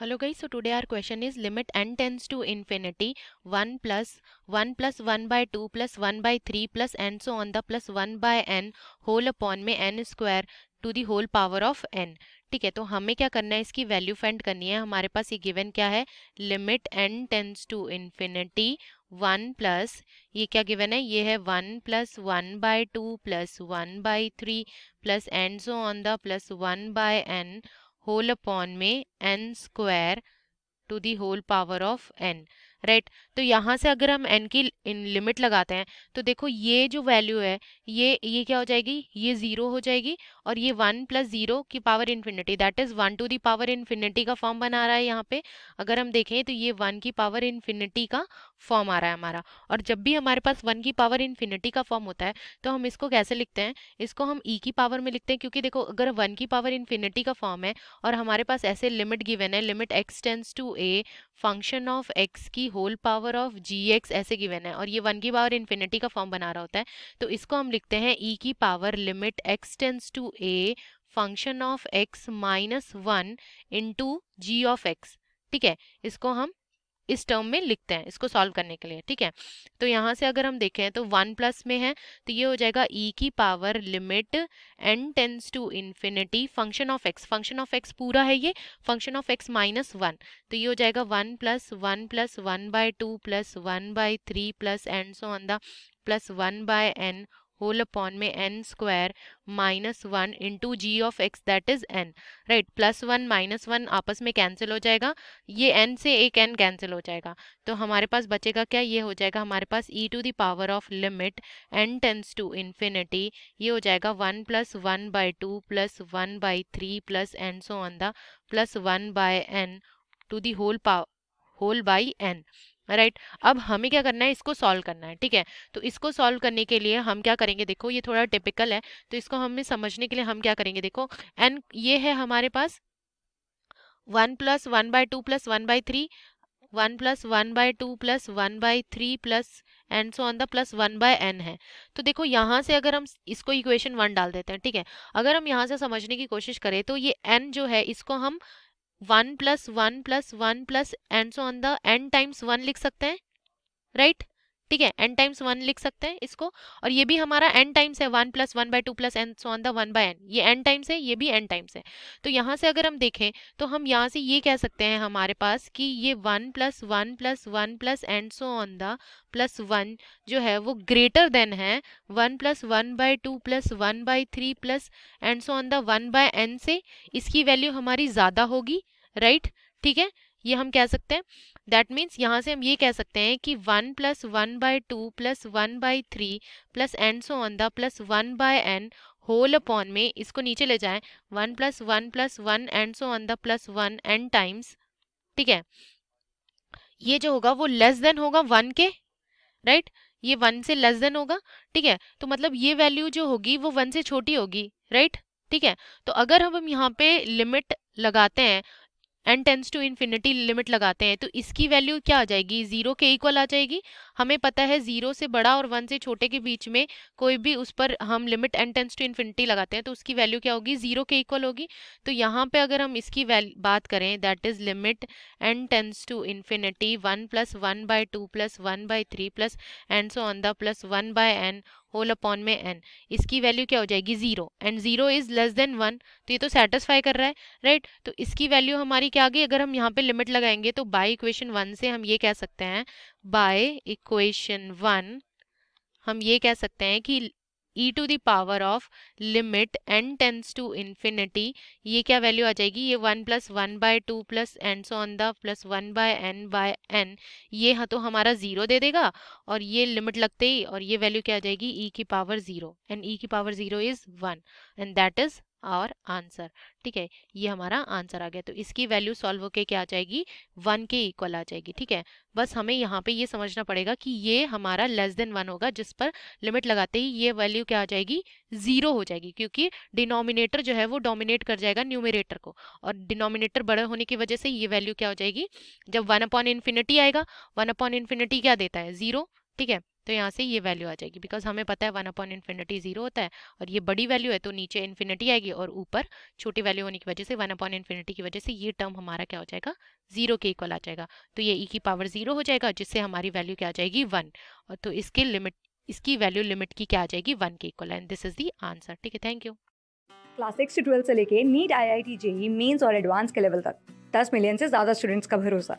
Hello guys so today our question is limit n tends to infinity one plus one plus one by two plus one by three plus n so on the plus one by n whole upon में n square to the whole power of n ठीक है तो हमें क्या करना है इसकी value find करनी है हमारे पास ये गिवन क्या है limit n tends to infinity one plus ये क्या गिवन है ये है one plus one by two plus one by three plus n so on the plus one by n whole upon n square to the whole power of n right तो यहाँ से अगर हम एन की limit लगाते हैं तो देखो ये जो वैल्यू है ये ये क्या हो जाएगी ये ज़ीरो हो जाएगी और ये वन प्लस ज़ीरो की power infinity that is one to the power infinity का फॉर्म बना रहा है यहाँ पे अगर हम देखें तो ये वन की पावर इन्फिनिटी का फॉर्म आ रहा है हमारा और जब भी हमारे पास वन की पावर इन्फिनिटी का फॉर्म होता है तो हम इसको कैसे लिखते हैं इसको हम ई e की पावर में लिखते हैं क्योंकि देखो अगर वन की पावर इन्फिनिटी का फॉर्म है और हमारे पास ऐसे लिमिट गिवन है limit x tends to a function of x की whole power of g x ऐसे गिवन है और ये वन की पावर इन्फिनिटी का फॉर्म बना रहा होता है तो इसको हम लिखते हैं ई e की power limit x tends to a function of x minus one into g of x ठीक है इसको हम इस टर्म में लिखते हैं इसको सॉल्व करने के लिए ठीक है तो यहाँ से अगर हम देखें तो वन प्लस में है तो ये हो जाएगा ई e की power limit n tends to infinity function of x function of x पूरा है ये function of x minus one तो ये हो जाएगा one plus one plus one by two plus one by three plus n so on the plus one by n whole upon में n square minus one into g of x that is n right plus one minus one आपस में cancel हो जाएगा ये N से एक N cancel हो जाएगा तो हमारे पास बचेगा क्या ये हो जाएगा हमारे पास e to the power of limit n tends to infinity ये हो जाएगा one plus one by two plus one by three plus n so on the plus one by n to the whole power whole by n right right? अब हमें क्या करना है इसको solve करना है ठीक है तो इसको सॉल्व करने के लिए हम क्या करेंगे देखो ये थोड़ा टिपिकल है तो इसको हमें समझने के लिए हम क्या करेंगे देखो एन ये है हमारे पास one plus one by two plus one by three one plus one by two plus one by three plus n so on the plus one by n है तो देखो यहाँ से अगर हम इसको इक्वेशन वन डाल देते हैं ठीक है अगर हम यहाँ से समझने की कोशिश करें तो ये एन जो है इसको हम one plus one plus one plus and so on the n times one लिख सकते हैं राइट right? ठीक है एन टाइम्स वन लिख सकते हैं इसको और ये भी हमारा एन टाइम्स है one plus one by two plus n so on the one by n ये एन टाइम्स है ये भी एन टाइम्स है तो यहाँ से अगर हम देखें तो हम यहाँ से ये कह सकते हैं हमारे पास कि ये one plus one plus one plus n so on the plus one जो है वो ग्रेटर देन है one plus one by two plus one by three plus n so on the one by n से इसकी value हमारी ज़्यादा होगी right ठीक है ये हम कह सकते हैं दैट मीन्स यहाँ से हम ये कह सकते हैं कि one plus one by two plus one by three plus n so on the plus one by n whole upon में इसको नीचे ले जाएं one plus one plus one and so on the plus one n times ठीक है ये जो होगा वो लेस देन होगा वन के राइट right? ये वन से लेस देन होगा ठीक है तो मतलब ये वैल्यू जो होगी वो वन से छोटी होगी राइट right? ठीक है तो अगर हम यहाँ पे लिमिट लगाते हैं n tends to infinity limit लगाते हैं तो इसकी वैल्यू क्या आ जाएगी जीरो के इक्वल आ जाएगी हमें पता है जीरो से बड़ा और वन से छोटे के बीच में कोई भी उस पर हम limit n tends to infinity लगाते हैं तो उसकी वैल्यू क्या होगी जीरो के इक्वल होगी तो यहाँ पे अगर हम इसकी बात करें that is limit n tends to infinity one plus one by two plus one by three plus n so on the plus one by n whole upon में एन इसकी वैल्यू क्या हो जाएगी zero and zero is less than one तो ये तो satisfy कर रहा है राइट right? तो इसकी वैल्यू हमारी क्या आ गई अगर हम यहाँ पे लिमिट लगाएंगे तो बाय इक्वेशन वन से हम ये कह सकते हैं बाय इक्वेशन वन हम ये कह सकते हैं कि e to the power of limit n tends to infinity ये क्या वैल्यू आ जाएगी ये one plus one by two plus n so on the plus one by n by n ये हाँ तो हमारा ज़ीरो दे देगा और ये लिमिट लगते ही और ये वैल्यू क्या आ जाएगी ई e की पावर ज़ीरो एंड ई की power zero is one and that is और आंसर ठीक है ये हमारा आंसर आ गया तो इसकी वैल्यू सॉल्व होके क्या आ जाएगी वन के इक्वल आ जाएगी ठीक है बस हमें यहाँ पे ये समझना पड़ेगा कि ये हमारा लेस देन वन होगा जिस पर लिमिट लगाते ही ये वैल्यू क्या आ जाएगी जीरो हो जाएगी क्योंकि डिनोमिनेटर जो है वो डोमिनेट कर जाएगा न्यूमिनेटर को और डिनोमिनेटर बड़े होने की वजह से ये वैल्यू क्या हो जाएगी जब वन अपॉन इन्फिनिटी आएगा वन अपॉन इन्फिनिटी क्या देता है जीरो ठीक है तो यहाँ से ये वैल्यू आ जाएगी बिकॉज हमें पता है वन अपॉन इन्फिनिटी जीरो होता है और ये बड़ी वैल्यू है तो नीचे इन्फिनिटी आएगी और ऊपर छोटी वैल्यू होने की वजह से वन अपॉन इन्फिनिटी की वजह से ये टर्म हमारा क्या हो जाएगा जीरो के इक्वल आ जाएगा तो ये ई e की पावर जीरो हो जाएगा जिससे हमारी वैल्यू क्या आ जाएगी वन और तो इसके लिमिट इसकी वैल्यू लिमिट की क्या आ जाएगी वन के equal and this is the answer ठीक है थैंक यू क्लास सिक्स से ट्वेल्व से लेके NEET I I T JEE Mains और एडवांस के लेवल तक दस मिलियन से ज़्यादा स्टूडेंट्स का भरोसा